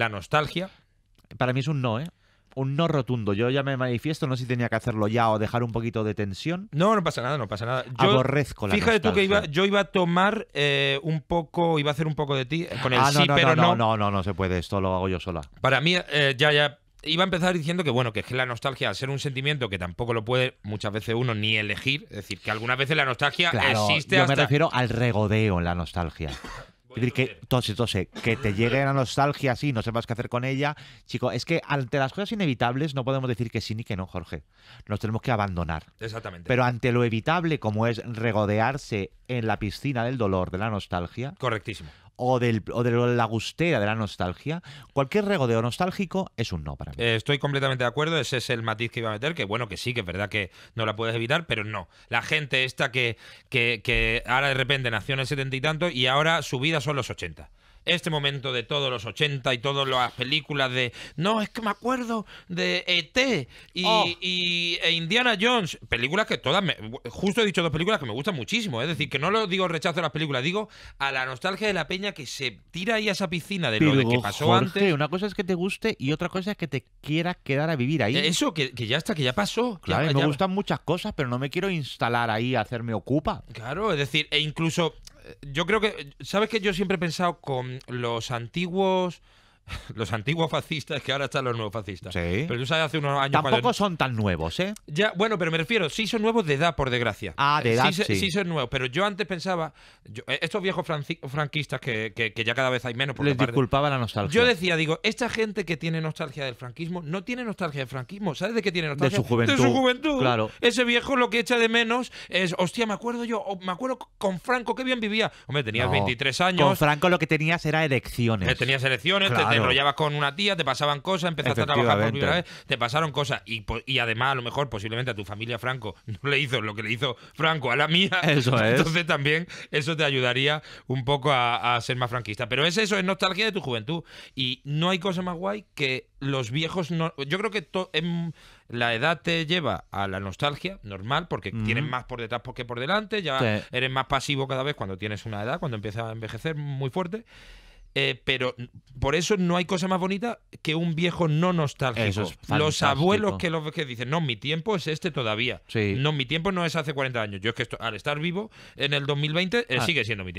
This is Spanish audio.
la nostalgia. Para mí es un no, ¿eh? un no rotundo. Yo ya me manifiesto, no sé si tenía que hacerlo ya o dejar un poquito de tensión. No, no pasa nada, no pasa nada. Yo, Aborrezco la Fíjate tú que iba, yo iba a tomar eh, un poco, iba a hacer un poco de ti eh, con el ah, sí, pero no. No, no, no, no se puede, esto lo hago yo sola. Para mí, eh, ya, ya. Iba a empezar diciendo que bueno, que es que la nostalgia, al ser un sentimiento que tampoco lo puede muchas veces uno ni elegir, es decir, que algunas veces la nostalgia existe. Yo me refiero al regodeo en la nostalgia. decir, que, que te llegue la nostalgia así, no sepas qué hacer con ella. Chico, es que ante las cosas inevitables no podemos decir que sí ni que no, Jorge. Nos tenemos que abandonar. Exactamente. Pero ante lo evitable, como es regodearse en la piscina del dolor, de la nostalgia. Correctísimo o, del, o de la gustera, de la nostalgia, cualquier regodeo nostálgico es un no para mí. Eh, estoy completamente de acuerdo, ese es el matiz que iba a meter, que bueno, que sí, que es verdad que no la puedes evitar, pero no. La gente esta que, que, que ahora de repente nació en el setenta y tanto y ahora su vida son los ochenta este momento de todos los 80 y todas las películas de... No, es que me acuerdo de ET y, oh. e Indiana Jones. Películas que todas... justo he dicho dos películas que me gustan muchísimo. Es decir, que no lo digo rechazo a las películas, digo a la nostalgia de la peña que se tira ahí a esa piscina de lo que pasó antes. Una cosa es que te guste y otra cosa es que te quieras quedar a vivir ahí. Eso, que, ya está, que ya pasó. Claro, me gustan muchas cosas, pero no me quiero instalar ahí a hacerme ocupa. Claro, es decir, e incluso yo creo que, ¿sabes que Yo siempre he pensado con los antiguos los antiguos fascistas que ahora están los nuevos fascistas. Sí. Pero tú sabes hace unos años. Tampoco son tan nuevos, ¿eh? Ya, bueno, pero me refiero, sí son nuevos de edad, por desgracia. Ah, de edad. Sí, sí. son nuevos. Pero yo antes pensaba, eh, estos viejos franquistas que, ya cada vez hay menos. Por Les disculpaba la nostalgia. Yo decía, digo, esta gente que tiene nostalgia del franquismo no tiene nostalgia del franquismo. ¿Sabes de qué tiene nostalgia? De su juventud. su juventud. Claro. Ese viejo lo que echa de menos es, hostia, me acuerdo yo, me acuerdo con Franco, qué bien vivía. Hombre, tenías 23 años. Con Franco lo que tenías era elecciones. Eh, tenías elecciones, claro enrollabas con una tía, te pasaban cosas, empezaste a trabajar por primera vez, te pasaron cosas. Y, además, a lo mejor, posiblemente a tu familia Franco no le hizo lo que le hizo Franco a la mía. Entonces también eso te ayudaría un poco a, ser más franquista. Pero es eso, es nostalgia de tu juventud. Y no hay cosa más guay que los viejos no. Yo creo que em, la edad te lleva a la nostalgia, normal, porque tienes más por detrás que por delante, ya eres más pasivo cada vez cuando tienes una edad, cuando empiezas a envejecer muy fuerte. Eh, pero por eso no hay cosa más bonita que un viejo no nostálgico. los abuelos que, los, que dicen, no, mi tiempo es este todavía. No, mi tiempo no es hace 40 años. Yo es que al estar vivo en el 2020 él eh, ah. sigue siendo mi tiempo.